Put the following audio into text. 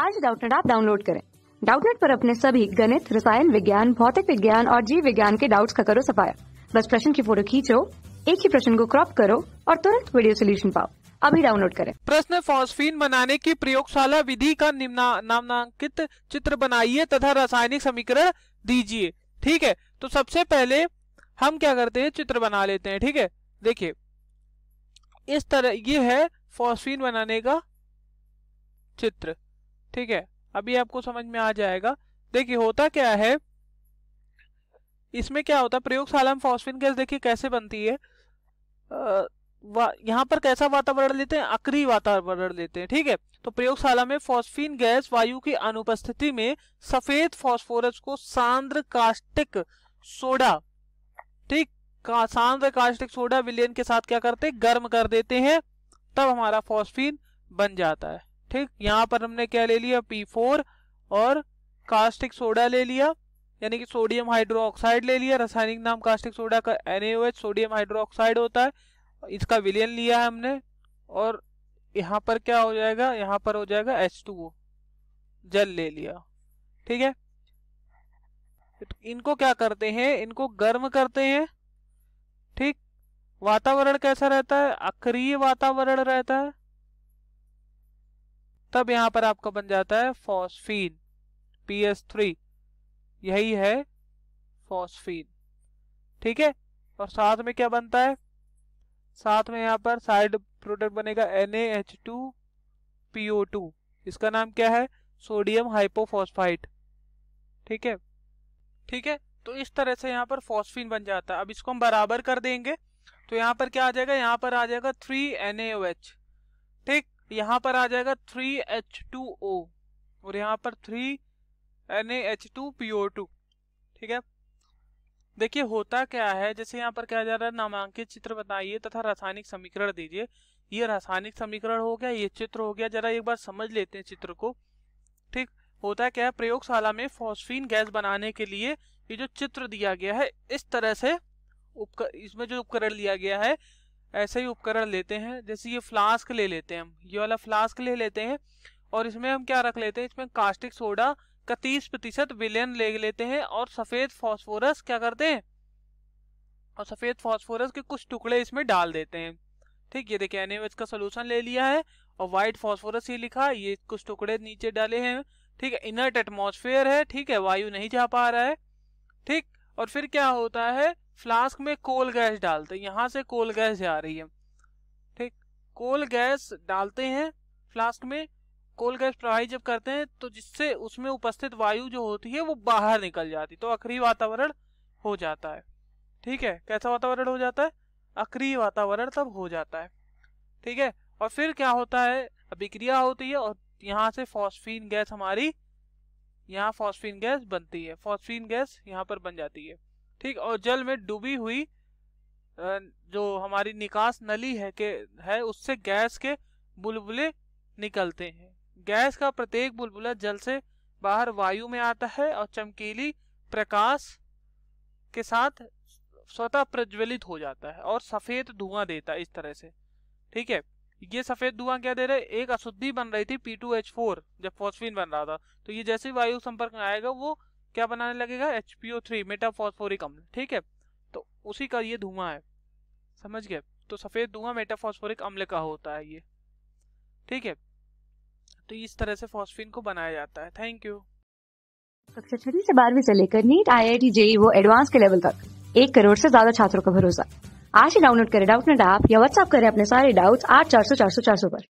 आज डाउटनेट आप डाउनलोड करें डाउटनेट पर अपने सभी गणित रसायन विज्ञान भौतिक विज्ञान और जीव विज्ञान के डाउट्स का करो सफाया बस प्रश्न की फोटो खींचो एक ही प्रश्न को क्रॉप करो और तुरंत वीडियो सोल्यूशन पाओ अभी डाउनलोड करें प्रश्न फॉस्फीन बनाने की प्रयोगशाला विधि का नामांकित चित्र बनाइए तथा रासायनिक समीकरण दीजिए ठीक है तो सबसे पहले हम क्या करते हैं चित्र बना लेते हैं ठीक है देखिए इस तरह ये है फॉस्फीन बनाने का चित्र ठीक है अभी आपको समझ में आ जाएगा देखिए होता क्या है इसमें क्या होता है प्रयोगशाला में फॉस्फिन गैस देखिए कैसे बनती है आ, यहाँ पर कैसा वातावरण लेते हैं अक्री वातावरण लेते हैं ठीक है तो प्रयोगशाला में फॉस्फिन गैस वायु की अनुपस्थिति में सफेद फॉस्फोरस को सांद्र कास्टिक सोडा ठीक का सांद्र कास्टिक सोडा विलियन के साथ क्या करते गर्म कर देते हैं तब हमारा फॉस्फिन बन जाता है ठीक यहाँ पर हमने क्या ले लिया पी फोर और कास्टिक सोडा ले लिया यानी कि सोडियम हाइड्रोक्साइड ले लिया रासायनिक नाम कास्टिक सोडा का एन सोडियम हाइड्रोक्साइड होता है इसका विलियन लिया है हमने और यहाँ पर क्या हो जाएगा यहाँ पर हो जाएगा एच जल ले लिया ठीक है इनको क्या करते हैं इनको गर्म करते हैं ठीक वातावरण कैसा रहता है अक्रिय वातावरण रहता है तब यहां पर आपका बन जाता है फॉस्फीन पी यही है फॉस्फीन ठीक है और साथ में क्या बनता है साथ में यहाँ पर साइड प्रोडक्ट बनेगा टू इसका नाम क्या है सोडियम हाइपोफॉस्फाइट ठीक है ठीक है तो इस तरह से यहाँ पर फॉस्फिन बन जाता है अब इसको हम बराबर कर देंगे तो यहाँ पर क्या आ जाएगा यहाँ पर आ जाएगा थ्री एन ठीक यहाँ पर आ जाएगा थ्री एच टू ओ और यहाँ पर three N H two P O two ठीक है देखिए होता क्या है जैसे यहाँ पर क्या जा रहा है नामांकित चित्र बताइए तथा रासायनिक समीकरण दीजिए ये रासायनिक समीकरण हो गया ये चित्र हो गया जरा एक बार समझ लेते हैं चित्र को ठीक होता क्या है प्रयोगशाला में फॉस्फीन गैस बनाने के लिए ये जो चित्र दिया गया है इस तरह से उपकर इसमें जो उपकरण लिया गया है ऐसा ही उपकरण लेते हैं जैसे ये फ्लास्क ले लेते हैं हम ये वाला फ्लास्क ले लेते हैं और इसमें हम क्या रख लेते हैं इसमें कास्टिक सोडा का तीस प्रतिशत विलयन ले लेते हैं और सफेद फॉस्फोरस क्या करते हैं और सफेद फॉस्फोरस के कुछ टुकड़े इसमें डाल देते हैं ठीक ये देखिए एनएमएच का सोल्यूशन ले लिया है और व्हाइट फॉस्फोरस ये लिखा ये कुछ टुकड़े नीचे डाले हैं ठीक है इनर्ट एटमोसफेयर है ठीक है वायु नहीं जा पा रहा है ठीक और फिर क्या होता है फ्लास्क में कोल गैस डालते हैं यहाँ से कोल गैस जा रही है ठीक कोल गैस डालते हैं फ्लास्क में कोल गैस प्रवाही जब करते हैं तो जिससे उसमें उपस्थित वायु जो होती है वो बाहर निकल जाती तो अक्री वातावरण हो जाता है ठीक है कैसा वातावरण हो जाता है अक्रिय वातावरण तब हो जाता है ठीक है और फिर क्या होता है अभिक्रिया होती है और यहाँ से फॉस्फीन गैस हमारी यहाँ फॉस्फीन गैस बनती है फॉस्फीन गैस यहाँ पर बन जाती है ठीक और जल में डूबी हुई जो हमारी निकास नली है के है उससे गैस के बुलबुले निकलते हैं गैस का प्रत्येक बुलबुला जल से बाहर वायु में आता है और चमकीली प्रकाश के साथ स्वतः प्रज्वलित हो जाता है और सफेद धुआं देता है इस तरह से ठीक है ये सफेद धुआं क्या दे रहा है एक अशुद्धि बन रही थी फोर जब फॉस्फिन बन रहा था तो ये जैसे वायु संपर्क में आएगा वो क्या बनाने लगेगा H P O three metaphosphoric अम्ल ठीक है तो उसी का ये धुआं है समझ गए तो सफ़ेद धुआं मेटाफॉस्फोरिक अम्ल का होता है ये ठीक है तो इस तरह से फॉस्फिन को बनाया जाता है थैंक यू कक्षा छठी से बारहवीं से लेकर NEET I I T JEE वो एडवांस के लेवल तक एक करोड़ से ज्यादा छात्रों का भरोसा आज ही डाउनलोड करें डाउट नेट ऐप या व्हाट्सएप करें अपने सारे डाउट्स आठ चार सौ चार सौ चार सौ पर